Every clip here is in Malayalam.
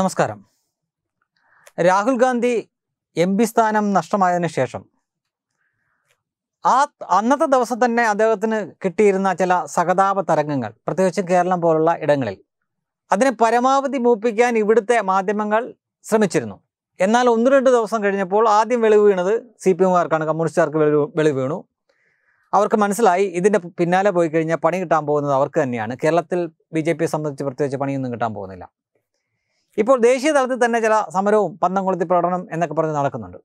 നമസ്കാരം രാഹുൽ ഗാന്ധി എം പി സ്ഥാനം നഷ്ടമായതിനു ശേഷം ആ അന്നത്തെ ദിവസം തന്നെ അദ്ദേഹത്തിന് കിട്ടിയിരുന്ന ചില സഹതാപ തരംഗങ്ങൾ പ്രത്യേകിച്ച് കേരളം പോലുള്ള ഇടങ്ങളിൽ അതിനെ പരമാവധി മൂപ്പിക്കാൻ ഇവിടുത്തെ മാധ്യമങ്ങൾ ശ്രമിച്ചിരുന്നു എന്നാൽ ഒന്ന് രണ്ട് ദിവസം കഴിഞ്ഞപ്പോൾ ആദ്യം വെളിവ് വീണത് സി പി എമ്മുകാർക്കാണ് കമ്മ്യൂണിസ്റ്റുകാർക്ക് വെളിവ് വീണു അവർക്ക് മനസ്സിലായി ഇതിൻ്റെ പിന്നാലെ പോയി കഴിഞ്ഞാൽ പണി കിട്ടാൻ പോകുന്നത് അവർക്ക് തന്നെയാണ് കേരളത്തിൽ ബി ജെ പിയെ സംബന്ധിച്ച് പ്രത്യേകിച്ച് പണിയൊന്നും കിട്ടാൻ പോകുന്നില്ല ഇപ്പോൾ ദേശീയ തലത്തിൽ തന്നെ ചില സമരവും പന്തംകുളത്തി പ്രകടനം എന്നൊക്കെ പറഞ്ഞ് നടക്കുന്നുണ്ട്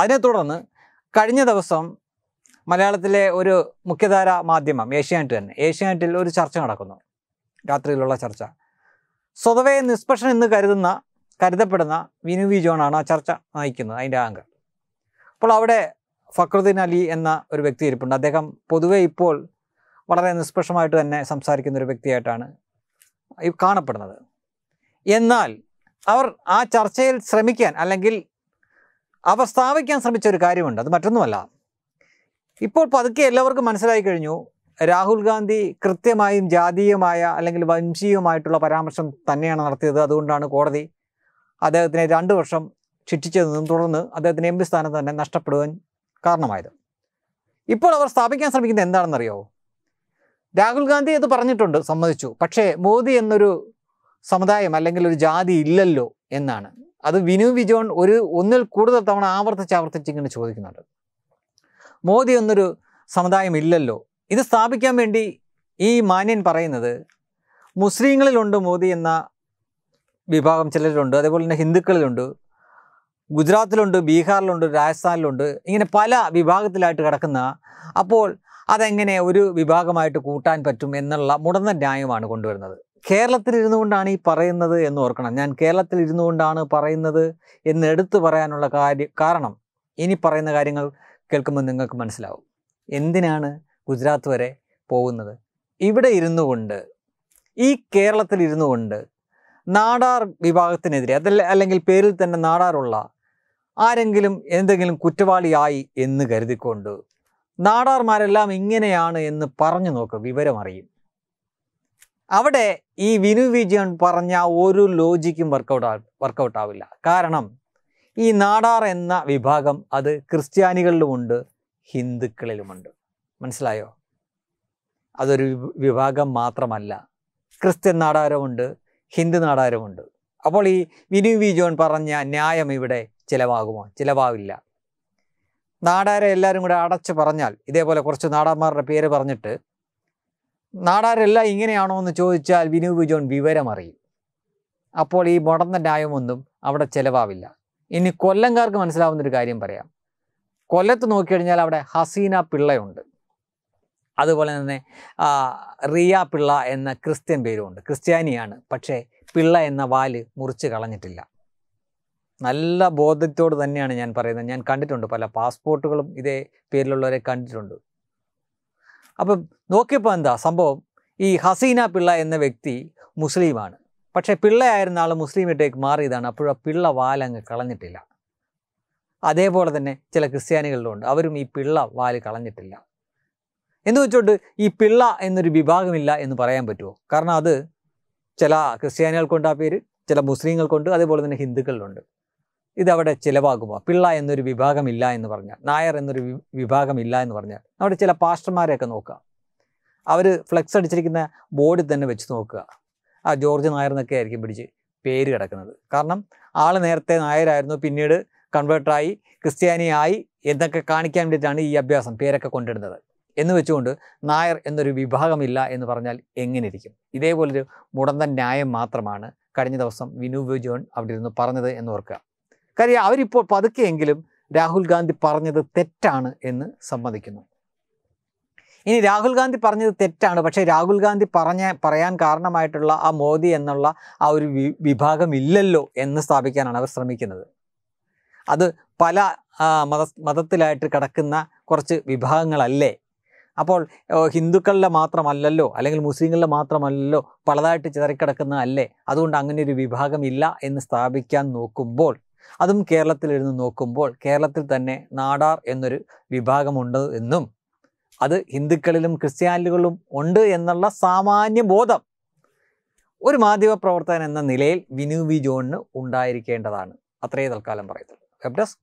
അതിനെ തുടർന്ന് കഴിഞ്ഞ ദിവസം മലയാളത്തിലെ ഒരു മുഖ്യധാര മാധ്യമം ഏഷ്യാനെറ്റ് തന്നെ ഏഷ്യാനെറ്റിൽ ഒരു ചർച്ച നടക്കുന്നു രാത്രിയിലുള്ള ചർച്ച സ്വതവേ നിഷ്പക്ഷൻ എന്ന് കരുതുന്ന കരുതപ്പെടുന്ന വിനു വി ജോണാണ് ആ ചർച്ച നയിക്കുന്നത് അതിൻ്റെ ആങ്കർ അപ്പോൾ അവിടെ ഫക്രുദ്ദീൻ അലി എന്ന ഒരു വ്യക്തി ഇരിപ്പുണ്ട് അദ്ദേഹം പൊതുവെ ഇപ്പോൾ വളരെ നിഷ്പക്ഷമായിട്ട് തന്നെ സംസാരിക്കുന്ന ഒരു വ്യക്തിയായിട്ടാണ് കാണപ്പെടുന്നത് എന്നാൽ അവർ ആ ചർച്ചയിൽ ശ്രമിക്കാൻ അല്ലെങ്കിൽ അവർ സ്ഥാപിക്കാൻ ശ്രമിച്ച ഒരു കാര്യമുണ്ട് അത് മറ്റൊന്നുമല്ല ഇപ്പോൾ പതുക്കെ എല്ലാവർക്കും മനസ്സിലായി കഴിഞ്ഞു രാഹുൽ ഗാന്ധി കൃത്യമായും ജാതീയമായ അല്ലെങ്കിൽ വംശീയമായിട്ടുള്ള പരാമർശം തന്നെയാണ് നടത്തിയത് അതുകൊണ്ടാണ് കോടതി അദ്ദേഹത്തിനെ രണ്ട് വർഷം ശിക്ഷിച്ചതെന്നും തുടർന്ന് അദ്ദേഹത്തിന് എം പി സ്ഥാനം തന്നെ നഷ്ടപ്പെടുവാൻ കാരണമായത് ഇപ്പോൾ അവർ സ്ഥാപിക്കാൻ ശ്രമിക്കുന്നത് എന്താണെന്നറിയോ രാഹുൽ ഗാന്ധി ഇത് പറഞ്ഞിട്ടുണ്ട് സമ്മതിച്ചു പക്ഷേ മോദി എന്നൊരു സമുദായം അല്ലെങ്കിൽ ഒരു ജാതി ഇല്ലല്ലോ എന്നാണ് അത് വിനു വിജോൺ ഒരു ഒന്നിൽ കൂടുതൽ തവണ ആവർത്തിച്ച് ആവർത്തിച്ച് ഇങ്ങനെ ചോദിക്കുന്നുണ്ട് മോദി എന്നൊരു സമുദായം ഇല്ലല്ലോ ഇത് സ്ഥാപിക്കാൻ വേണ്ടി ഈ മാന്യൻ പറയുന്നത് മുസ്ലിങ്ങളിലുണ്ട് മോദി എന്ന വിഭാഗം ചിലരുണ്ട് അതേപോലെ തന്നെ ഹിന്ദുക്കളിലുണ്ട് ഗുജറാത്തിലുണ്ട് ബീഹാറിലുണ്ട് രാജസ്ഥാനിലുണ്ട് ഇങ്ങനെ പല വിഭാഗത്തിലായിട്ട് കിടക്കുന്ന അപ്പോൾ അതെങ്ങനെ ഒരു വിഭാഗമായിട്ട് കൂട്ടാൻ പറ്റും എന്നുള്ള മുടന്ന ന്യായമാണ് കൊണ്ടുവരുന്നത് കേരളത്തിൽ ഇരുന്നു കൊണ്ടാണ് ഈ പറയുന്നത് എന്ന് ഓർക്കണം ഞാൻ കേരളത്തിൽ ഇരുന്നു കൊണ്ടാണ് പറയുന്നത് എന്ന് എടുത്തു പറയാനുള്ള കാര്യ കാരണം ഇനി പറയുന്ന കാര്യങ്ങൾ കേൾക്കുമ്പോൾ നിങ്ങൾക്ക് മനസ്സിലാവും എന്തിനാണ് ഗുജറാത്ത് വരെ പോകുന്നത് ഇവിടെ ഇരുന്നു കൊണ്ട് ഈ കേരളത്തിൽ ഇരുന്നു കൊണ്ട് നാടാർ വിഭാഗത്തിനെതിരെ അതല്ല അല്ലെങ്കിൽ പേരിൽ തന്നെ നാടാറുള്ള ആരെങ്കിലും എന്തെങ്കിലും കുറ്റവാളിയായി എന്ന് കരുതിക്കൊണ്ട് നാടാർമാരെല്ലാം ഇങ്ങനെയാണ് എന്ന് പറഞ്ഞു നോക്കുക വിവരമറിയും അവിടെ ഈ വിനു വിജയൻ പറഞ്ഞ ഒരു ലോജിക്കും വർക്കൗട്ട് വർക്കൗട്ട് ആവില്ല കാരണം ഈ നാടാർ എന്ന വിഭാഗം അത് ക്രിസ്ത്യാനികളിലുമുണ്ട് ഹിന്ദുക്കളിലുമുണ്ട് മനസ്സിലായോ അതൊരു വിഭാഗം മാത്രമല്ല ക്രിസ്ത്യൻ നാടാരവുമുണ്ട് ഹിന്ദു നാടാരവുമുണ്ട് അപ്പോൾ ഈ വിനു വി പറഞ്ഞ ന്യായം ഇവിടെ ചിലവാകുമോ ചിലവാവില്ല നാടാരെ എല്ലാവരും കൂടെ അടച്ചു പറഞ്ഞാൽ ഇതേപോലെ കുറച്ച് നാടാന്മാരുടെ പേര് പറഞ്ഞിട്ട് നാടാരെല്ലാം ഇങ്ങനെയാണോ എന്ന് ചോദിച്ചാൽ വിനൂപ് ജോൺ വിവരമറിയും അപ്പോൾ ഈ മുടന്ന ന്യായമൊന്നും അവിടെ ചിലവാവില്ല ഇനി കൊല്ലംകാർക്ക് മനസ്സിലാവുന്നൊരു കാര്യം പറയാം കൊല്ലത്ത് നോക്കിക്കഴിഞ്ഞാൽ അവിടെ ഹസീന പിള്ളയുണ്ട് അതുപോലെ തന്നെ റിയ പിള്ള എന്ന ക്രിസ്ത്യൻ പേരുമുണ്ട് ക്രിസ്ത്യാനിയാണ് പക്ഷേ പിള്ള എന്ന വാല് മുറിച്ച് കളഞ്ഞിട്ടില്ല നല്ല ബോധത്തോട് തന്നെയാണ് ഞാൻ പറയുന്നത് ഞാൻ കണ്ടിട്ടുണ്ട് പല പാസ്പോർട്ടുകളും ഇതേ പേരിലുള്ളവരെ കണ്ടിട്ടുണ്ട് അപ്പം നോക്കിയപ്പോൾ എന്താ സംഭവം ഈ ഹസീന പിള്ള എന്ന വ്യക്തി മുസ്ലിമാണ് പക്ഷേ പിള്ളയായിരുന്ന ആൾ മുസ്ലിമിട്ടേക്ക് മാറിയതാണ് അപ്പോഴും ആ പിള്ള വാലങ്ങ് കളഞ്ഞിട്ടില്ല അതേപോലെ തന്നെ ചില ക്രിസ്ത്യാനികളിലുണ്ട് അവരും ഈ പിള്ള വാല് കളഞ്ഞിട്ടില്ല എന്ന് വെച്ചോണ്ട് ഈ പിള്ള എന്നൊരു വിഭാഗമില്ല എന്ന് പറയാൻ പറ്റുമോ കാരണം അത് ചില ക്രിസ്ത്യാനികൾക്കുണ്ട് ആ പേര് ചില മുസ്ലിങ്ങൾക്കുണ്ട് അതേപോലെ തന്നെ ഹിന്ദുക്കളിലുണ്ട് ഇതവിടെ ചിലവാകുമോ പിള്ള എന്നൊരു വിഭാഗമില്ല എന്ന് പറഞ്ഞാൽ നായർ എന്നൊരു വിഭാഗമില്ല എന്ന് പറഞ്ഞാൽ അവിടെ ചില പാസ്റ്റർമാരെയൊക്കെ നോക്കുക അവർ ഫ്ലെക്സ് അടിച്ചിരിക്കുന്ന ബോർഡിൽ തന്നെ വെച്ച് നോക്കുക ആ ജോർജ് നായർ എന്നൊക്കെ ആയിരിക്കും പിടിച്ച് പേര് കിടക്കുന്നത് കാരണം ആൾ നേരത്തെ നായരായിരുന്നു പിന്നീട് കൺവേർട്ടായി ക്രിസ്ത്യാനിയായി എന്നൊക്കെ കാണിക്കാൻ വേണ്ടിയിട്ടാണ് ഈ അഭ്യാസം പേരൊക്കെ കൊണ്ടിടുന്നത് എന്ന് വെച്ചുകൊണ്ട് നായർ എന്നൊരു വിഭാഗമില്ല എന്ന് പറഞ്ഞാൽ എങ്ങനെ ഇരിക്കും ഇതേപോലൊരു മുടന്തൻ ന്യായം മാത്രമാണ് കഴിഞ്ഞ ദിവസം വിനു ജോൺ അവിടെ ഇരുന്ന് പറഞ്ഞത് എന്ന് ഓർക്കുക കാര്യം അവരിപ്പോൾ പതുക്കെയെങ്കിലും രാഹുൽ ഗാന്ധി പറഞ്ഞത് തെറ്റാണ് എന്ന് സമ്മതിക്കുന്നു ഇനി രാഹുൽ ഗാന്ധി പറഞ്ഞത് തെറ്റാണ് പക്ഷേ രാഹുൽ ഗാന്ധി പറഞ്ഞ പറയാൻ കാരണമായിട്ടുള്ള ആ മോദി എന്നുള്ള ആ ഒരു വിഭാഗമില്ലല്ലോ എന്ന് സ്ഥാപിക്കാനാണ് അവർ ശ്രമിക്കുന്നത് അത് പല മത മതത്തിലായിട്ട് കിടക്കുന്ന കുറച്ച് വിഭാഗങ്ങളല്ലേ അപ്പോൾ ഹിന്ദുക്കളിലെ മാത്രമല്ലല്ലോ അല്ലെങ്കിൽ മുസ്ലിങ്ങളുടെ മാത്രമല്ലല്ലോ പലതായിട്ട് ചിതറിക്കിടക്കുന്ന അല്ലേ അതുകൊണ്ട് അങ്ങനെ ഒരു വിഭാഗമില്ല എന്ന് സ്ഥാപിക്കാൻ നോക്കുമ്പോൾ അതും കേരളത്തിൽ എഴുതി നോക്കുമ്പോൾ കേരളത്തിൽ തന്നെ നാടാർ എന്നൊരു വിഭാഗമുണ്ട് എന്നും അത് ഹിന്ദുക്കളിലും ക്രിസ്ത്യാനികളിലും ഉണ്ട് എന്നുള്ള സാമാന്യ ബോധം ഒരു പ്രവർത്തകൻ എന്ന നിലയിൽ വിനു വി ജോണിന് ഉണ്ടായിരിക്കേണ്ടതാണ് അത്രയേ തൽക്കാലം പറയത്തുള്ളൂ web desk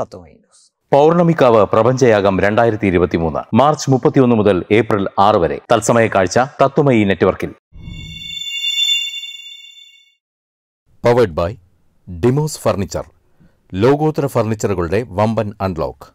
Tatwamayi news Pournamikavu പ്രപഞ്ചയാഗം രണ്ടായിരത്തി ഇരുപത്തി മൂന്ന് മാർച്ച് മുപ്പത്തിയൊന്ന് മുതൽ ഏപ്രിൽ ആറ് വരെ തത്സമയ കാഴ്ച തത്വമയി നെറ്റ്വർക്കിൽ പവേഡ് ബൈ ഡിമോസ് ഫർണിച്ചർ ലോകോത്തര ഫർണിച്ചറുകളുടെ വമ്പൻ അൺലോക്ക്